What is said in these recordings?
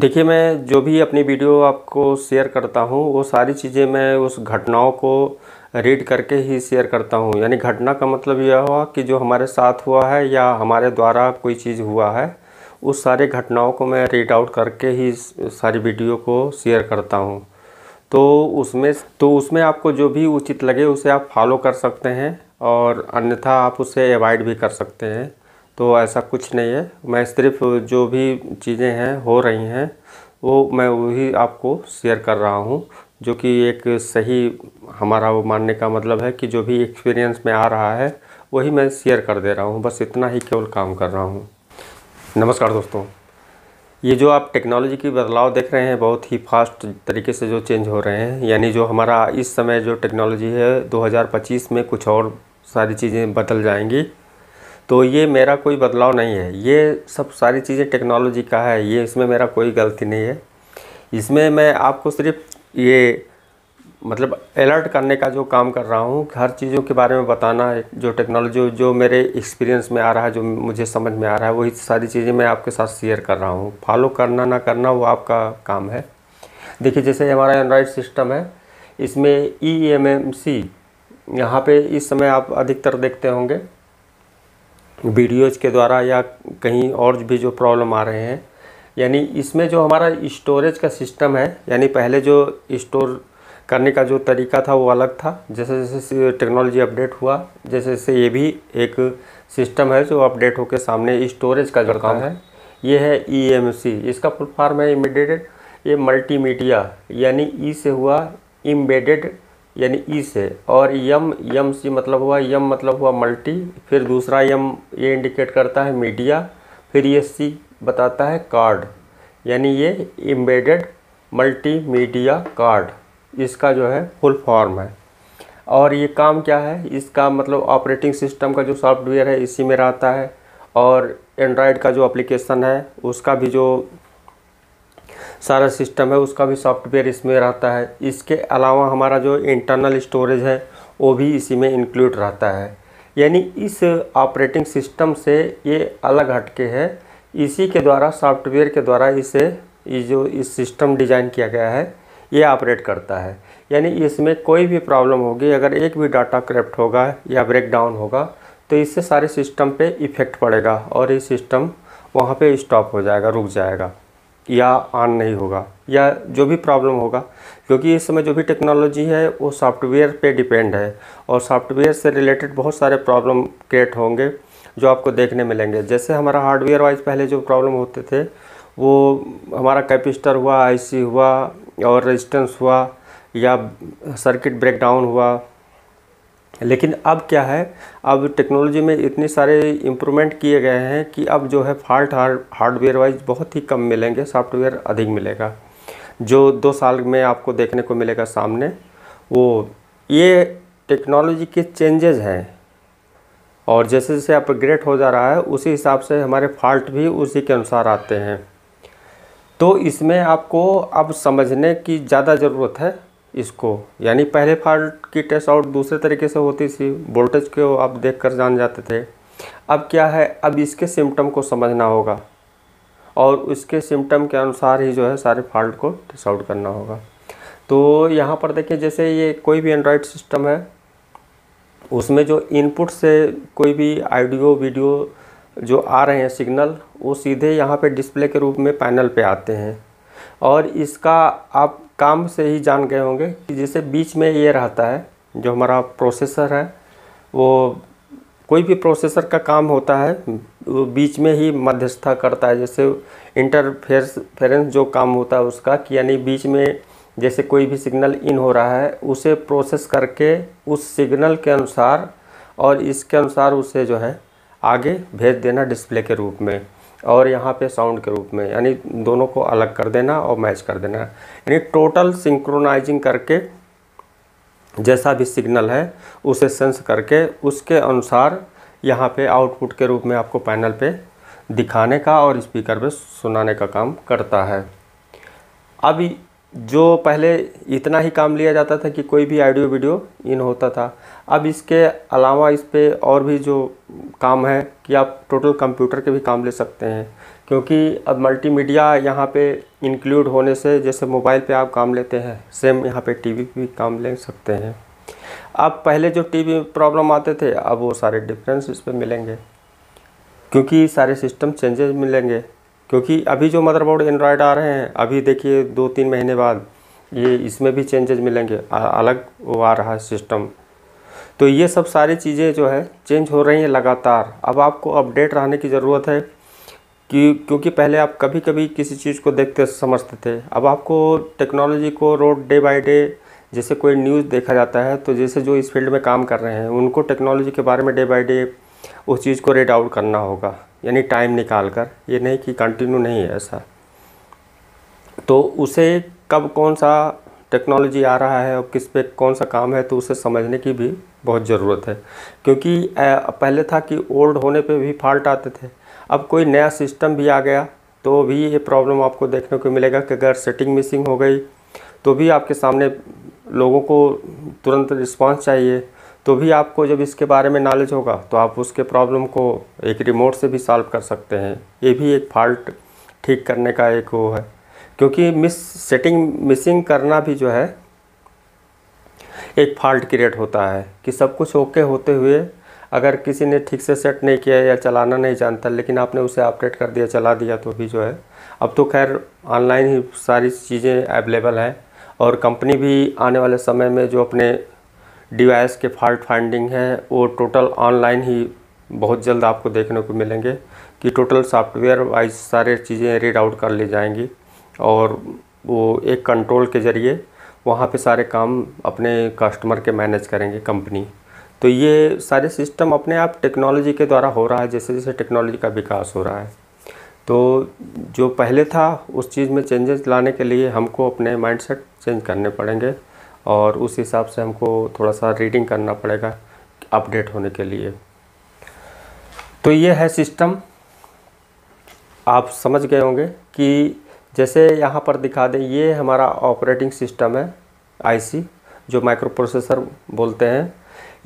देखिए मैं जो भी अपनी वीडियो आपको शेयर करता हूँ वो सारी चीज़ें मैं उस घटनाओं को रीड करके ही शेयर करता हूँ यानी घटना का मतलब यह हुआ कि जो हमारे साथ हुआ है या हमारे द्वारा कोई चीज़ हुआ है उस सारे घटनाओं को मैं रीड आउट करके ही सारी वीडियो को शेयर करता हूँ तो उसमें तो उसमें आपको जो भी उचित लगे उसे आप फॉलो कर सकते हैं और अन्यथा आप उसे अवॉइड भी कर सकते हैं तो ऐसा कुछ नहीं है मैं सिर्फ जो भी चीज़ें हैं हो रही हैं वो मैं वही आपको शेयर कर रहा हूँ जो कि एक सही हमारा वो मानने का मतलब है कि जो भी एक्सपीरियंस में आ रहा है वही मैं शेयर कर दे रहा हूँ बस इतना ही केवल काम कर रहा हूँ नमस्कार दोस्तों ये जो आप टेक्नोलॉजी की बदलाव देख रहे हैं बहुत ही फास्ट तरीके से जो चेंज हो रहे हैं यानी जो हमारा इस समय जो टेक्नोलॉजी है 2025 में कुछ और सारी चीज़ें बदल जाएंगी तो ये मेरा कोई बदलाव नहीं है ये सब सारी चीज़ें टेक्नोलॉजी का है ये इसमें मेरा कोई गलती नहीं है इसमें मैं आपको सिर्फ ये मतलब अलर्ट करने का जो काम कर रहा हूँ हर चीज़ों के बारे में बताना जो टेक्नोलॉजी जो मेरे एक्सपीरियंस में आ रहा है जो मुझे समझ में आ रहा है वही सारी चीज़ें मैं आपके साथ शेयर कर रहा हूँ फॉलो करना ना करना वो आपका काम है देखिए जैसे हमारा एंड्रॉयड सिस्टम है इसमें ई एम एम सी यहाँ पर इस समय आप अधिकतर देखते होंगे वीडियोज़ के द्वारा या कहीं और भी जो प्रॉब्लम आ रहे हैं यानी इसमें जो हमारा स्टोरेज का सिस्टम है यानी पहले जो स्टोर करने का जो तरीका था वो अलग था जैसे जैसे टेक्नोलॉजी अपडेट हुआ जैसे जैसे ये भी एक सिस्टम है जो अपडेट होकर सामने स्टोरेज का जो काम है ये है ई e इसका फुल फॉर्म है इमिडेटेड ये मल्टीमीडिया यानी ई से हुआ इम्बेडेड यानी ई से और यम यम सी मतलब हुआ यम मतलब हुआ मल्टी फिर दूसरा यम ये इंडिकेट करता है मीडिया फिर ये सी बताता है कार्ड यानी ये एम्बेडेड मल्टीमीडिया कार्ड इसका जो है फुल फॉर्म है और ये काम क्या है इसका मतलब ऑपरेटिंग सिस्टम का जो सॉफ्टवेयर है इसी में रहता है और एंड्रॉयड का जो एप्लीकेशन है उसका भी जो सारा सिस्टम है उसका भी सॉफ्टवेयर इसमें रहता है इसके अलावा हमारा जो इंटरनल स्टोरेज है वो भी इसी में इंक्लूड रहता है यानी इस ऑपरेटिंग सिस्टम से ये अलग हटके है इसी के द्वारा सॉफ्टवेयर के द्वारा इसे ये जो इस सिस्टम डिज़ाइन किया गया है ये ऑपरेट करता है यानी इसमें कोई भी प्रॉब्लम होगी अगर एक भी डाटा करप्ट होगा या ब्रेकडाउन होगा तो इससे सारे सिस्टम पे इफ़ेक्ट पड़ेगा और ये सिस्टम वहाँ पे स्टॉप हो जाएगा रुक जाएगा या ऑन नहीं होगा या जो भी प्रॉब्लम होगा क्योंकि इस समय जो भी टेक्नोलॉजी है वो सॉफ्टवेयर पे डिपेंड है और सॉफ्टवेयर से रिलेटेड बहुत सारे प्रॉब्लम क्रिएट होंगे जो आपको देखने मिलेंगे जैसे हमारा हार्डवेयर वाइज पहले जो प्रॉब्लम होते थे वो हमारा कैपिस्टर हुआ आईसी हुआ और रेजिस्टेंस हुआ या सर्किट ब्रेकडाउन हुआ लेकिन अब क्या है अब टेक्नोलॉजी में इतने सारे इम्प्रूवमेंट किए गए हैं कि अब जो है फॉल्ट हार्ड हार्डवेयर वाइज बहुत ही कम मिलेंगे सॉफ्टवेयर अधिक मिलेगा जो दो साल में आपको देखने को मिलेगा सामने वो ये टेक्नोलॉजी के चेंजेस हैं और जैसे जैसे अपग्रेड हो जा रहा है उसी हिसाब से हमारे फॉल्ट भी उसी के अनुसार आते हैं तो इसमें आपको अब समझने की ज़्यादा ज़रूरत है इसको यानी पहले फाल्ट की टेस्ट आउट दूसरे तरीके से होती थी वोल्टेज को आप देख कर जान जाते थे अब क्या है अब इसके सिम्टम को समझना होगा और उसके सिम्टम के अनुसार ही जो है सारे फॉल्ट को टेस्ट आउट करना होगा तो यहाँ पर देखिए जैसे ये कोई भी एंड्रॉयड सिस्टम है उसमें जो इनपुट से कोई भी आइडियो वीडियो जो आ रहे हैं सिग्नल वो सीधे यहाँ पे डिस्प्ले के रूप में पैनल पे आते हैं और इसका आप काम से ही जान गए होंगे कि जैसे बीच में ये रहता है जो हमारा प्रोसेसर है वो कोई भी प्रोसेसर का काम होता है वो बीच में ही मध्यस्थता करता है जैसे इंटरफेरेंस फेरेंस जो काम होता है उसका कि यानी बीच में जैसे कोई भी सिग्नल इन हो रहा है उसे प्रोसेस करके उस सिग्नल के अनुसार और इसके अनुसार उसे जो है आगे भेज देना डिस्प्ले के रूप में और यहाँ पे साउंड के रूप में यानी दोनों को अलग कर देना और मैच कर देना यानी टोटल सिंक्रोनाइजिंग करके जैसा भी सिग्नल है उसे सेंस करके उसके अनुसार यहाँ पे आउटपुट के रूप में आपको पैनल पे दिखाने का और स्पीकर पे सुनाने का काम करता है अभी जो पहले इतना ही काम लिया जाता था कि कोई भी ऑडियो वीडियो इन होता था अब इसके अलावा इस पर और भी जो काम है कि आप टोटल कंप्यूटर के भी काम ले सकते हैं क्योंकि अब मल्टीमीडिया यहाँ पर इंक्लूड होने से जैसे मोबाइल पे आप काम लेते हैं सेम यहाँ पे टीवी पे भी काम ले सकते हैं अब पहले जो टीवी प्रॉब्लम आते थे अब वो सारे डिफरेंस इस पर मिलेंगे क्योंकि सारे सिस्टम चेंजेस मिलेंगे क्योंकि अभी जो मदरबोर्ड एंड्रॉयड आ रहे हैं अभी देखिए दो तीन महीने बाद ये इसमें भी चेंजेज मिलेंगे अलग वो आ रहा है सिस्टम तो ये सब सारी चीज़ें जो है चेंज हो रही हैं लगातार अब आपको अपडेट रहने की ज़रूरत है कि क्योंकि पहले आप कभी कभी किसी चीज़ को देखते समझते थे अब आपको टेक्नोलॉजी को रोड डे बाय डे जैसे कोई न्यूज़ देखा जाता है तो जैसे जो इस फील्ड में काम कर रहे हैं उनको टेक्नोलॉजी के बारे में डे बाय डे उस चीज़ को रेड आउट करना होगा यानी टाइम निकाल कर ये नहीं कि कंटिन्यू नहीं है ऐसा तो उसे कब कौन सा टेक्नोलॉजी आ रहा है और किस पे कौन सा काम है तो उसे समझने की भी बहुत ज़रूरत है क्योंकि पहले था कि ओल्ड होने पे भी फॉल्ट आते थे अब कोई नया सिस्टम भी आ गया तो भी ये प्रॉब्लम आपको देखने को मिलेगा कि अगर सेटिंग मिसिंग हो गई तो भी आपके सामने लोगों को तुरंत रिस्पांस चाहिए तो भी आपको जब इसके बारे में नॉलेज होगा तो आप उसके प्रॉब्लम को एक रिमोट से भी सॉल्व कर सकते हैं ये भी एक फॉल्ट ठीक करने का एक वो है क्योंकि मिस सेटिंग मिसिंग करना भी जो है एक फॉल्ट क्रिएट होता है कि सब कुछ ओके होते हुए अगर किसी ने ठीक से सेट नहीं किया या चलाना नहीं जानता लेकिन आपने उसे अपडेट कर दिया चला दिया तो भी जो है अब तो खैर ऑनलाइन ही सारी चीज़ें अवेलेबल हैं और कंपनी भी आने वाले समय में जो अपने डिवाइस के फॉल्ट फाइंडिंग है वो टोटल ऑनलाइन ही बहुत जल्द आपको देखने को मिलेंगे कि टोटल सॉफ्टवेयर वाइज सारे चीज़ें रीड आउट कर ली जाएंगी और वो एक कंट्रोल के ज़रिए वहाँ पे सारे काम अपने कस्टमर के मैनेज करेंगे कंपनी तो ये सारे सिस्टम अपने आप टेक्नोलॉजी के द्वारा हो रहा है जैसे जैसे टेक्नोलॉजी का विकास हो रहा है तो जो पहले था उस चीज़ में चेंजेस लाने के लिए हमको अपने माइंडसेट चेंज करने पड़ेंगे और उस हिसाब से हमको थोड़ा सा रीडिंग करना पड़ेगा अपडेट होने के लिए तो ये है सिस्टम आप समझ गए होंगे कि जैसे यहाँ पर दिखा दें ये हमारा ऑपरेटिंग सिस्टम है आईसी जो माइक्रो प्रोसेसर बोलते हैं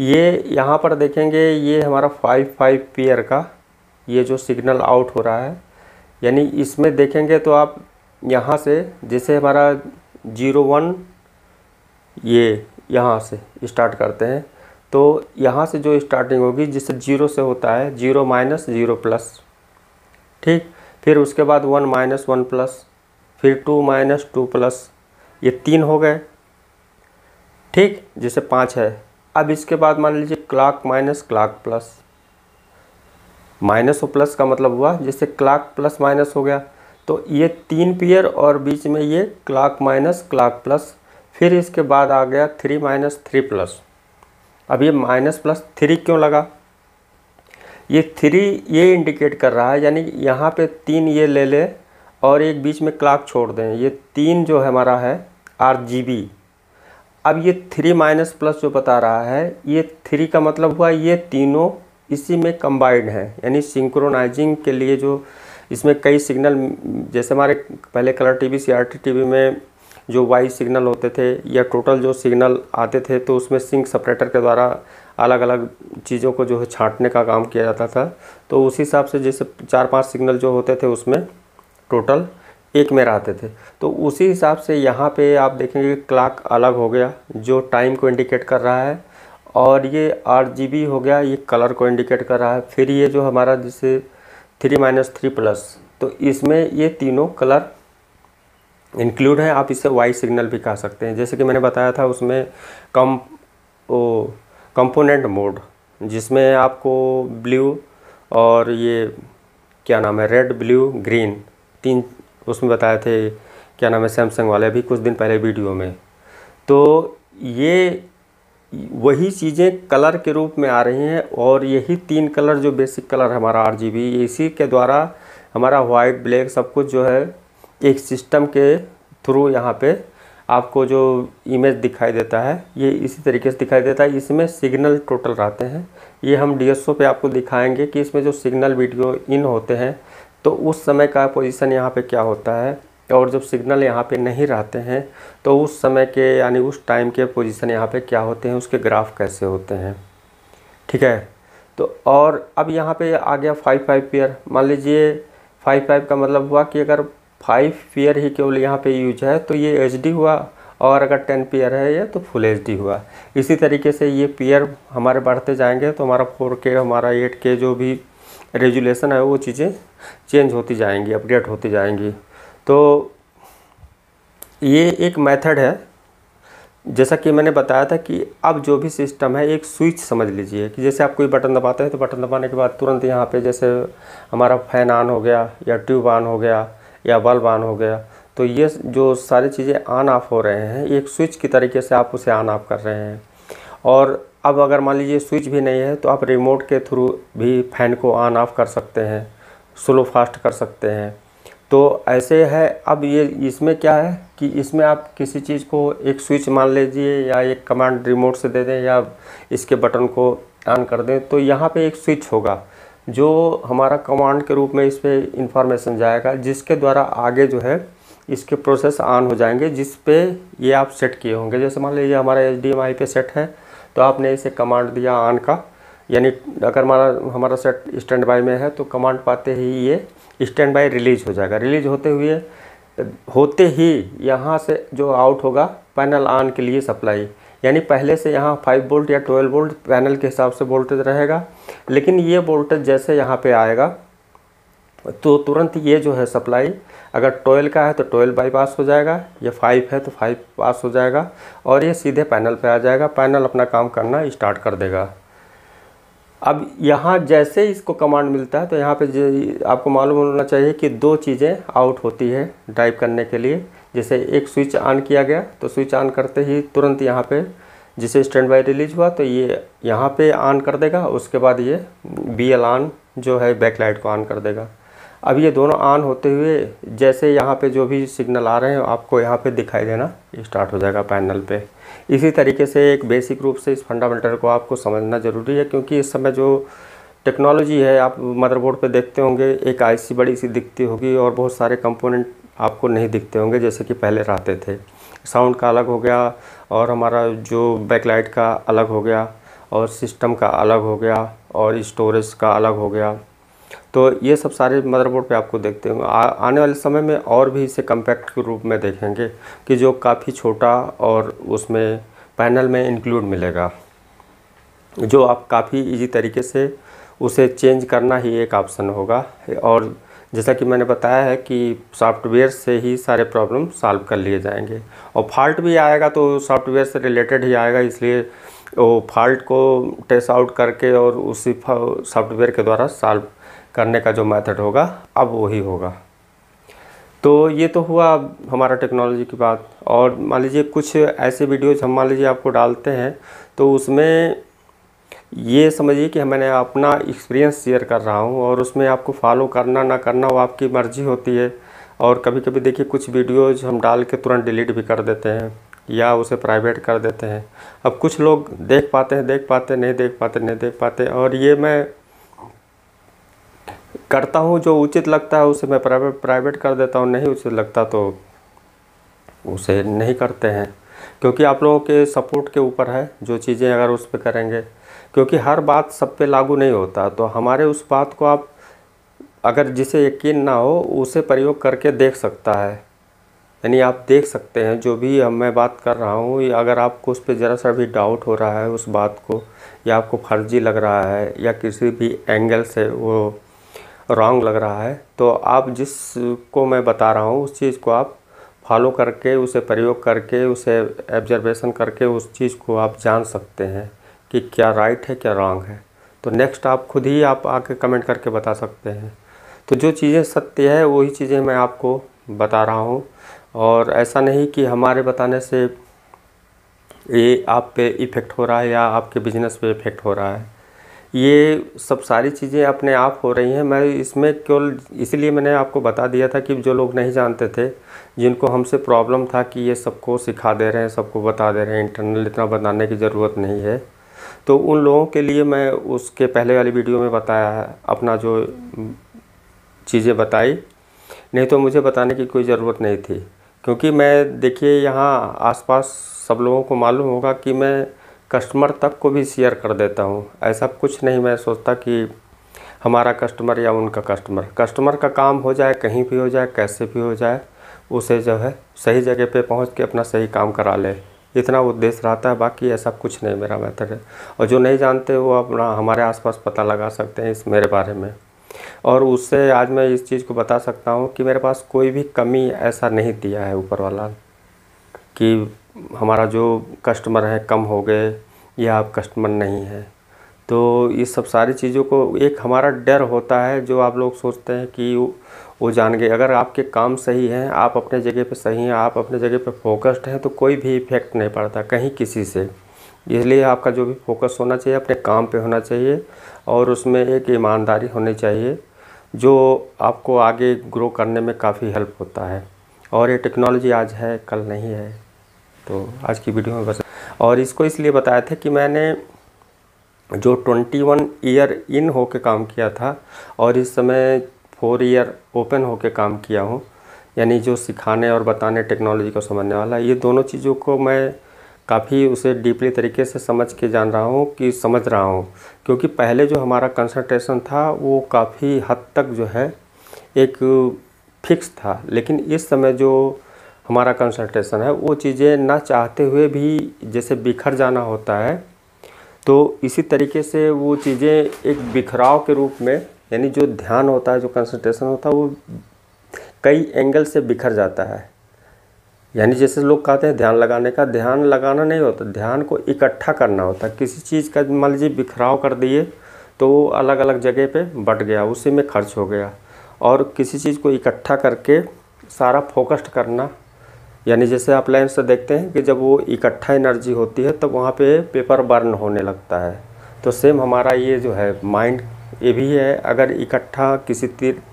ये यहाँ पर देखेंगे ये हमारा फाइव फाइव पेयर का ये जो सिग्नल आउट हो रहा है यानी इसमें देखेंगे तो आप यहाँ से जैसे हमारा जीरो वन ये यहाँ से स्टार्ट करते हैं तो यहाँ से जो स्टार्टिंग होगी जिससे जीरो से होता है जीरो माइनस जीरो प्लस ठीक फिर उसके बाद वन माइनस वन प्लस फिर टू माइनस टू प्लस ये तीन हो गए ठीक जैसे पाँच है अब इसके बाद मान लीजिए clock minus clock plus minus और प्लस का मतलब हुआ जैसे क्लाक प्लस माइनस हो गया तो ये तीन पेयर और बीच में ये क्लाक माइनस क्लाक प्लस फिर इसके बाद आ गया थ्री माइनस थ्री प्लस अब ये माइनस प्लस थ्री क्यों लगा ये थ्री ये इंडिकेट कर रहा है यानी यहाँ पे तीन ये ले ले और एक बीच में क्लाक छोड़ दें ये तीन जो हमारा है आर जी बी अब ये थ्री माइनस प्लस जो बता रहा है ये थ्री का मतलब हुआ ये तीनों इसी में कंबाइंड है यानी सिंक्रोनाइजिंग के लिए जो इसमें कई सिग्नल जैसे हमारे पहले कलर टीवी सीआरटी टीवी में जो वाई सिग्नल होते थे या टोटल जो सिग्नल आते थे तो उसमें सिंक सपरेटर के द्वारा अलग अलग चीज़ों को जो है छांटने का काम किया जाता था तो उस हिसाब से जैसे चार पांच सिग्नल जो होते थे उसमें टोटल एक में रहते थे तो उसी हिसाब से यहाँ पे आप देखेंगे क्लाक अलग हो गया जो टाइम को इंडिकेट कर रहा है और ये आठ जी हो गया ये कलर को इंडिकेट कर रहा है फिर ये जो हमारा जैसे थ्री माइनस थ्री प्लस तो इसमें ये तीनों कलर इंक्लूड है आप इसे वाई सिग्नल भी कह सकते हैं जैसे कि मैंने बताया था उसमें कम ओ कंपोनेंट मोड जिसमें आपको ब्लू और ये क्या नाम है रेड ब्लू ग्रीन तीन उसमें बताए थे क्या नाम है सैमसंग वाले अभी कुछ दिन पहले वीडियो में तो ये वही चीज़ें कलर के रूप में आ रही हैं और यही तीन कलर जो बेसिक कलर हमारा आर इसी के द्वारा हमारा वाइट ब्लैक सब कुछ जो है एक सिस्टम के थ्रू यहाँ पे आपको जो इमेज दिखाई देता है ये इसी तरीके से दिखाई देता है इसमें सिग्नल टोटल रहते हैं ये हम डी पे आपको दिखाएंगे कि इसमें जो सिग्नल वीडियो इन होते हैं तो उस समय का पोजीशन यहाँ पे क्या होता है और जब सिग्नल यहाँ पे नहीं रहते हैं तो उस समय के यानी उस टाइम के पोजीशन यहाँ पे क्या होते हैं उसके ग्राफ कैसे होते हैं ठीक है तो और अब यहाँ पर आ गया फाइव फाइव पेयर मान लीजिए फाइव फाइव का मतलब हुआ कि अगर फाइव पेयर ही केवल यहाँ पे यूज है तो ये एच हुआ और अगर टेन पेयर है ये तो फुल एच हुआ इसी तरीके से ये पेयर हमारे बढ़ते जाएंगे तो हमारा फोर के हमारा एट के जो भी रेजुलेशन है वो चीज़ें चेंज होती जाएंगी अपडेट होती जाएंगी तो ये एक मेथड है जैसा कि मैंने बताया था कि अब जो भी सिस्टम है एक स्विच समझ लीजिए कि जैसे आप कोई बटन दबाते हैं तो बटन दबाने के बाद तुरंत यहाँ पे जैसे हमारा फैन ऑन हो गया या ट्यूब ऑन हो गया या बल्ब ऑन हो गया तो ये जो सारी चीज़ें ऑन ऑफ हो रहे हैं एक स्विच की तरीके से आप उसे ऑन ऑफ कर रहे हैं और अब अगर मान लीजिए स्विच भी नहीं है तो आप रिमोट के थ्रू भी फैन को ऑन ऑफ कर सकते हैं स्लो फास्ट कर सकते हैं तो ऐसे है अब ये इसमें क्या है कि इसमें आप किसी चीज़ को एक स्विच मान लीजिए या एक कमांड रिमोट से दे दें या इसके बटन को ऑन कर दें तो यहाँ पे एक स्विच होगा जो हमारा कमांड के रूप में इस पर इंफॉर्मेशन जाएगा जिसके द्वारा आगे जो है इसके प्रोसेस ऑन हो जाएंगे जिस पे ये आप सेट किए होंगे जैसे मान लीजिए हमारा एच डी एम आई पे सेट है तो आपने इसे कमांड दिया ऑन का यानी अगर हमारा हमारा सेट स्टैंड बाई में है तो कमांड पाते ही ये स्टैंड बाई रिलीज हो जाएगा रिलीज होते हुए होते ही यहाँ से जो आउट होगा पैनल ऑन के लिए सप्लाई यानी पहले से यहाँ फाइव वोल्ट या ट्वेल्व वोल्ट पैनल के हिसाब से वोल्टेज रहेगा लेकिन ये वोल्टेज जैसे यहाँ पे आएगा तो तुरंत ये जो है सप्लाई अगर ट्वेल्व का है तो ट्वेल्व बाईपास हो जाएगा या फाइव है तो फाइव पास हो जाएगा और ये सीधे पैनल पे आ जाएगा पैनल अपना काम करना स्टार्ट कर देगा अब यहाँ जैसे इसको कमांड मिलता है तो यहाँ पे आपको मालूम होना चाहिए कि दो चीज़ें आउट होती है ड्राइव करने के लिए जैसे एक स्विच ऑन किया गया तो स्विच ऑन करते ही तुरंत यहाँ पे जिसे स्टैंड बाई रिलीज हुआ तो ये यहाँ पे ऑन कर देगा उसके बाद ये बी एल ऑन जो है बैकलाइट को ऑन कर देगा अब ये दोनों ऑन होते हुए जैसे यहाँ पे जो भी सिग्नल आ रहे हैं आपको यहाँ पे दिखाई देना स्टार्ट हो जाएगा पैनल पे इसी तरीके से एक बेसिक रूप से इस फंडामेंटल को आपको समझना ज़रूरी है क्योंकि इस समय जो टेक्नोलॉजी है आप मदरबोर्ड पे देखते होंगे एक आईसी बड़ी सी दिखती होगी और बहुत सारे कंपोनेंट आपको नहीं दिखते होंगे जैसे कि पहले रहते थे साउंड का अलग हो गया और हमारा जो बैकलाइट का अलग हो गया और सिस्टम का अलग हो गया और स्टोरेज का अलग हो गया तो ये सब सारे मदरबोर्ड पे आपको देखते होंगे आने वाले समय में और भी इसे कम्पैक्ट के रूप में देखेंगे कि जो काफ़ी छोटा और उसमें पैनल में इंक्लूड मिलेगा जो आप काफ़ी इजी तरीके से उसे चेंज करना ही एक ऑप्शन होगा और जैसा कि मैंने बताया है कि सॉफ्टवेयर से ही सारे प्रॉब्लम सॉल्व कर लिए जाएंगे और फॉल्ट भी आएगा तो सॉफ्टवेयर से रिलेटेड ही आएगा इसलिए वो फॉल्ट को टेस्ट आउट करके और उसी सॉफ्टवेयर के द्वारा सॉल्व करने का जो मेथड होगा अब वही होगा तो ये तो हुआ हमारा टेक्नोलॉजी की बात और मान लीजिए कुछ ऐसे वीडियोज हम मान लीजिए आपको डालते हैं तो उसमें ये समझिए कि मैंने अपना एक्सपीरियंस शेयर कर रहा हूँ और उसमें आपको फॉलो करना ना करना वो आपकी मर्ज़ी होती है और कभी कभी देखिए कुछ वीडियोज़ हम डाल के तुरंत डिलीट भी कर देते हैं या उसे प्राइवेट कर देते हैं अब कुछ लोग देख पाते हैं देख पाते नहीं देख पाते नहीं देख पाते और ये मैं करता हूँ जो उचित लगता है उसे मैं प्राइवेट प्राइवेट कर देता हूँ नहीं उचित लगता तो उसे नहीं करते हैं क्योंकि आप लोगों के सपोर्ट के ऊपर है जो चीज़ें अगर उस पर करेंगे क्योंकि हर बात सब पे लागू नहीं होता तो हमारे उस बात को आप अगर जिसे यकीन ना हो उसे प्रयोग करके देख सकता है यानी आप देख सकते हैं जो भी मैं बात कर रहा हूँ अगर आपको उस पर ज़रा सा भी डाउट हो रहा है उस बात को या आपको फर्जी लग रहा है या किसी भी एंगल से वो रॉन्ग लग रहा है तो आप जिस को मैं बता रहा हूँ उस चीज़ को आप फॉलो करके उसे प्रयोग करके उसे एब्जर्वेशन करके उस चीज़ को आप जान सकते हैं कि क्या राइट है क्या रॉन्ग है तो नेक्स्ट आप खुद ही आप आके कमेंट करके बता सकते हैं तो जो चीज़ें सत्य है वही चीज़ें मैं आपको बता रहा हूँ और ऐसा नहीं कि हमारे बताने से ये आप पे इफ़ेक्ट हो रहा है या आपके बिजनेस पे इफ़ेक्ट हो रहा है ये सब सारी चीज़ें अपने आप हो रही हैं मैं इसमें केवल इसलिए मैंने आपको बता दिया था कि जो लोग नहीं जानते थे जिनको हमसे प्रॉब्लम था कि ये सबको सिखा दे रहे हैं सबको बता दे रहे हैं इंटरनल इतना बताने की ज़रूरत नहीं है तो उन लोगों के लिए मैं उसके पहले वाली वीडियो में बताया है अपना जो चीज़ें बताई नहीं तो मुझे बताने की कोई ज़रूरत नहीं थी क्योंकि मैं देखिए यहाँ आसपास सब लोगों को मालूम होगा कि मैं कस्टमर तक को भी शेयर कर देता हूँ ऐसा कुछ नहीं मैं सोचता कि हमारा कस्टमर या उनका कस्टमर कस्टमर का काम हो जाए कहीं भी हो जाए कैसे भी हो जाए उसे जो है सही जगह पे पहुँच के अपना सही काम करा ले इतना उद्देश्य रहता है बाकी ऐसा कुछ नहीं मेरा मेथड है और जो नहीं जानते वो अपना हमारे आसपास पता लगा सकते हैं इस मेरे बारे में और उससे आज मैं इस चीज़ को बता सकता हूँ कि मेरे पास कोई भी कमी ऐसा नहीं दिया है ऊपर वाला कि हमारा जो कस्टमर है कम हो गए या आप कस्टमर नहीं है तो ये सब सारी चीज़ों को एक हमारा डर होता है जो आप लोग सोचते हैं कि वो जान गए अगर आपके काम सही हैं आप अपने जगह पे सही हैं आप अपने जगह पे फोकस्ड हैं तो कोई भी इफेक्ट नहीं पड़ता कहीं किसी से इसलिए आपका जो भी फोकस होना चाहिए अपने काम पे होना चाहिए और उसमें एक ईमानदारी होनी चाहिए जो आपको आगे ग्रो करने में काफ़ी हेल्प होता है और ये टेक्नोलॉजी आज है कल नहीं है तो आज की वीडियो में बस और इसको इसलिए बताया था कि मैंने जो ट्वेंटी वन ईयर इन हो के काम किया था और इस समय फोर ईयर ओपन हो के काम किया हूँ यानी जो सिखाने और बताने टेक्नोलॉजी को समझने वाला ये दोनों चीज़ों को मैं काफ़ी उसे डीपली तरीके से समझ के जान रहा हूँ कि समझ रहा हूँ क्योंकि पहले जो हमारा कंसंट्रेशन था वो काफ़ी हद तक जो है एक फिक्स था लेकिन इस समय जो हमारा कंसंट्रेशन है वो चीज़ें ना चाहते हुए भी जैसे बिखर जाना होता है तो इसी तरीके से वो चीज़ें एक बिखराव के रूप में यानी जो ध्यान होता है जो कंसंट्रेशन होता है वो कई एंगल से बिखर जाता है यानी जैसे लोग कहते हैं ध्यान लगाने का ध्यान लगाना नहीं होता ध्यान को इकट्ठा करना होता है किसी चीज़ का मान लीजिए बिखराव कर दिए तो वो अलग अलग जगह पे बट गया उसी में खर्च हो गया और किसी चीज़ को इकट्ठा करके सारा फोकस्ड करना यानी जैसे आप लाइन से देखते हैं कि जब वो इकट्ठा एनर्जी होती है तब तो वहाँ पे पेपर बर्न होने लगता है तो सेम हमारा ये जो है माइंड ये भी है अगर इकट्ठा किसी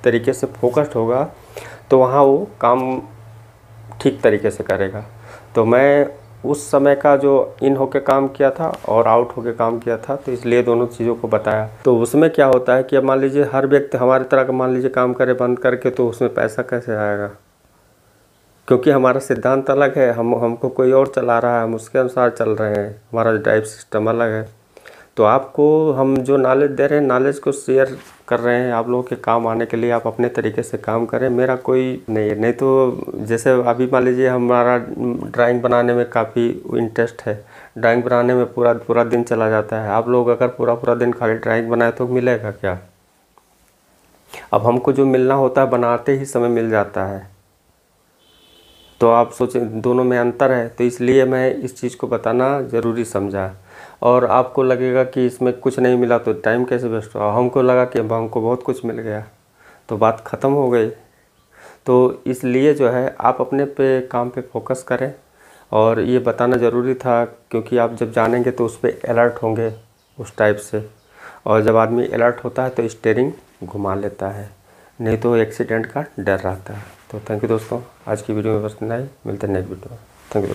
तरीके से फोकस्ड होगा तो वहाँ वो काम ठीक तरीके से करेगा तो मैं उस समय का जो इन होके काम किया था और आउट होके काम किया था तो इसलिए दोनों चीज़ों को बताया तो उसमें क्या होता है कि अब मान लीजिए हर व्यक्ति हमारे तरह का मान लीजिए काम करे बंद करके तो उसमें पैसा कैसे आएगा क्योंकि हमारा सिद्धांत अलग है हम हमको कोई और चला रहा है हम उसके अनुसार चल रहे हैं हमारा ड्राइव सिस्टम अलग है तो आपको हम जो नॉलेज दे रहे हैं नॉलेज को शेयर कर रहे हैं आप लोगों के काम आने के लिए आप अपने तरीके से काम करें मेरा कोई नहीं है नहीं तो जैसे अभी मान लीजिए हमारा ड्राइंग बनाने में काफ़ी इंटरेस्ट है ड्राइंग बनाने में पूरा पूरा दिन चला जाता है आप लोग अगर पूरा पूरा दिन खाली ड्राइंग बनाए तो मिलेगा क्या अब हमको जो मिलना होता है बनाते ही समय मिल जाता है तो आप सोचें दोनों में अंतर है तो इसलिए मैं इस चीज़ को बताना ज़रूरी समझा और आपको लगेगा कि इसमें कुछ नहीं मिला तो टाइम कैसे वेस्ट हुआ हमको लगा कि हमको बहुत कुछ मिल गया तो बात ख़त्म हो गई तो इसलिए जो है आप अपने पे काम पे फोकस करें और ये बताना ज़रूरी था क्योंकि आप जब जानेंगे तो उस पर अलर्ट होंगे उस टाइप से और जब आदमी अलर्ट होता है तो स्टेयरिंग घुमा लेता है नहीं तो एक्सीडेंट का डर रहता है तो थैंक यू दोस्तों आज की वीडियो में बस इतना ही मिलते हैं नेक्स्ट वीडियो थैंक यू